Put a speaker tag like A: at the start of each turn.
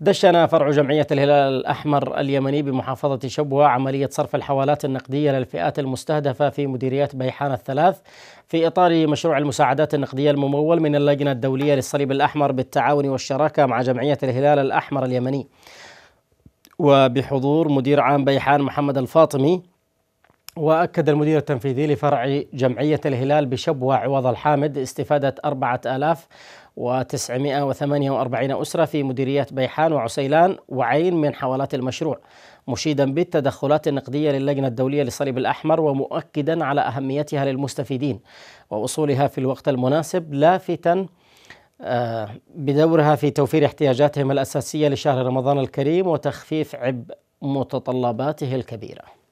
A: دشن فرع جمعية الهلال الأحمر اليمني بمحافظة شبوة عملية صرف الحوالات النقدية للفئات المستهدفة في مديريات بيحان الثلاث في إطار مشروع المساعدات النقدية الممول من اللجنة الدولية للصليب الأحمر بالتعاون والشراكة مع جمعية الهلال الأحمر اليمني وبحضور مدير عام بيحان محمد الفاطمي وأكد المدير التنفيذي لفرع جمعية الهلال بشبوة عوض الحامد استفادة 4948 أسرة في مديريات بيحان وعسيلان وعين من حوالات المشروع مشيدا بالتدخلات النقدية للجنة الدولية للصليب الأحمر ومؤكدا على أهميتها للمستفيدين ووصولها في الوقت المناسب لافتا آه، بدورها في توفير احتياجاتهم الأساسية لشهر رمضان الكريم وتخفيف عبء متطلباته الكبيرة